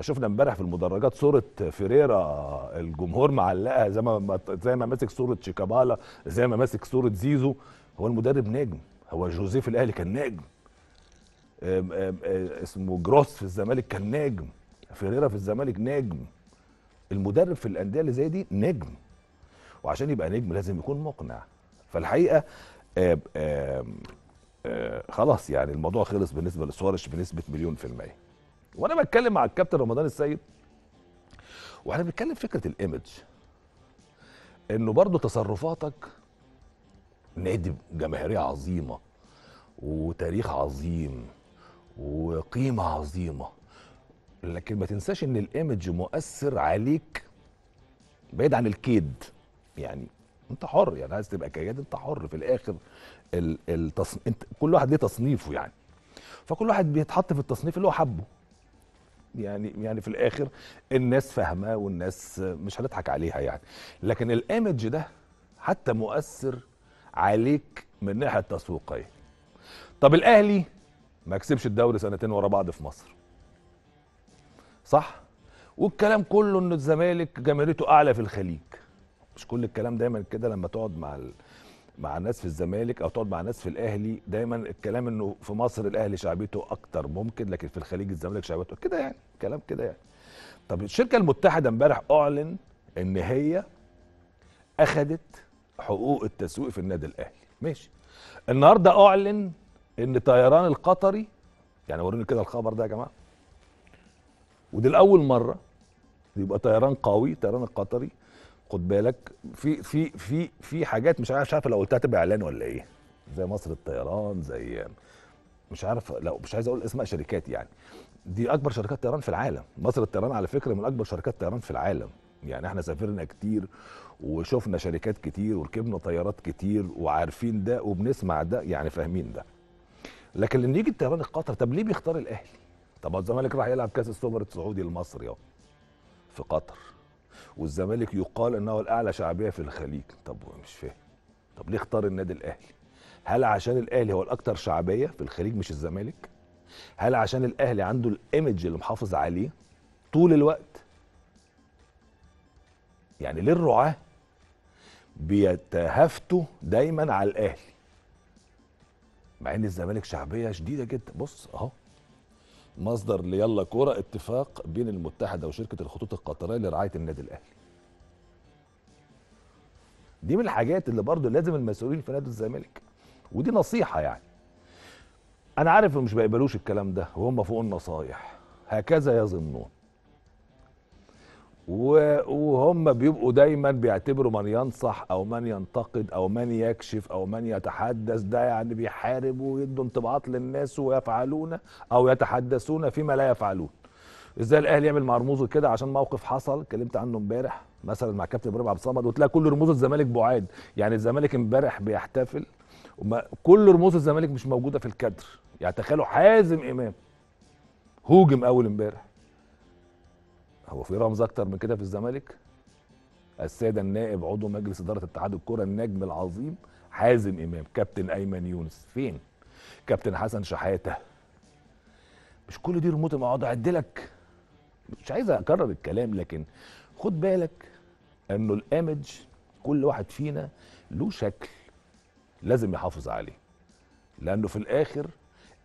شفنا امبارح في المدرجات صوره فيريرا الجمهور معلقها زي ما زي ما ماسك صوره شيكابالا زي ما ماسك صوره زيزو هو المدرب نجم هو جوزيف الاهلي كان نجم آه، اسمه جروس في الزمالك كان نجم فيريرا في الزمالك نجم المدرب في الانديه اللي زي دي نجم وعشان يبقى نجم لازم يكون مقنع فالحقيقه آه، خلاص يعني الموضوع خلص بالنسبه لسوارش بنسبه مليون في الميه وانا بتكلم مع الكابتن رمضان السيد واحنا بنتكلم فكره الايمج انه برضو تصرفاتك نادي جماهيريه عظيمه وتاريخ عظيم وقيمه عظيمه لكن ما تنساش ان الايمج مؤثر عليك بعيد عن الكيد يعني انت حر يعني عايز تبقى كياد انت حر في الاخر التصنيف انت كل واحد ليه تصنيفه يعني فكل واحد بيتحط في التصنيف اللي هو حبه يعني يعني في الاخر الناس فاهمه والناس مش هنضحك عليها يعني لكن الايمج ده حتى مؤثر عليك من الناحيه التسويقيه طب الاهلي ما كسبش الدوري سنتين ورا بعض في مصر صح والكلام كله ان الزمالك جماهيرته اعلى في الخليج مش كل الكلام دايما كده لما تقعد مع ال... مع الناس في الزمالك او تقعد مع الناس في الاهلي دايما الكلام انه في مصر الاهلي شعبيته اكتر ممكن لكن في الخليج الزمالك شعبيته كده يعني كلام كده يعني طب الشركه المتحده امبارح اعلن ان هي اخذت حقوق التسويق في النادي الاهلي ماشي النهارده اعلن ان طيران القطري يعني وروني كده الخبر ده يا جماعه ودي لاول مره يبقى طيران قوي طيران القطري خد بالك في في في في حاجات مش عارف مش عارف لو قلتها تبقى اعلان ولا ايه زي مصر الطيران زي مش عارف لو مش عايز اقول اسماء شركات يعني دي اكبر شركات طيران في العالم مصر الطيران على فكره من اكبر شركات طيران في العالم يعني احنا سافرنا كتير وشفنا شركات كتير وركبنا طيارات كتير وعارفين ده وبنسمع ده يعني فاهمين ده لكن لما يجي الطيران القطر طب ليه بيختار الاهلي طب الزمالك راح يلعب كاس السوبر السعودي المصري اهو في قطر والزمالك يقال انه الاعلى شعبيه في الخليج طب مش فاهم طب ليه اختار النادي الاهلي هل عشان الاهلي هو الاكثر شعبيه في الخليج مش الزمالك هل عشان الاهلي عنده الايمج اللي محافظ عليه طول الوقت يعني ليه الرعاه بيتهافتوا دايما على الاهلي مع ان الزمالك شعبيه شديده جدا بص اهو مصدر ليلا كوره اتفاق بين المتحده وشركه الخطوط القطريه لرعايه النادي الاهلي دي من الحاجات اللي برضو لازم المسؤولين في نادي الزمالك ودي نصيحه يعني انا عارف مش بيقبلوش الكلام ده وهم فوق النصايح هكذا يظنون وهم بيبقوا دايما بيعتبروا من ينصح او من ينتقد او من يكشف او من يتحدث ده يعني بيحارب ويدوا انطباعات للناس ويفعلون او يتحدثون فيما لا يفعلون ازاي الاهلي يعمل مع رموزه كده عشان موقف حصل اتكلمت عنه امبارح مثلا مع كابتن ابراهيم عبد الصمد وتلاقي كل رموز الزمالك بعاد يعني الزمالك امبارح بيحتفل كل رموز الزمالك مش موجوده في الكادر يعني تخيلوا حازم امام هوجم اول امبارح هو في رمز اكتر من كده في الزمالك الساده النائب عضو مجلس اداره اتحاد الكره النجم العظيم حازم امام كابتن ايمن يونس فين كابتن حسن شحاته مش كل دي رموت اقعد اعد لك مش عايز اكرر الكلام لكن خد بالك انه الامج كل واحد فينا له شكل لازم يحافظ عليه لانه في الاخر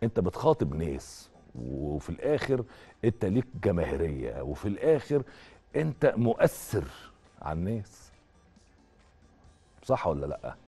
انت بتخاطب ناس وفي الاخر انت ليك جماهيريه وفي الاخر انت مؤثر على الناس صح ولا لا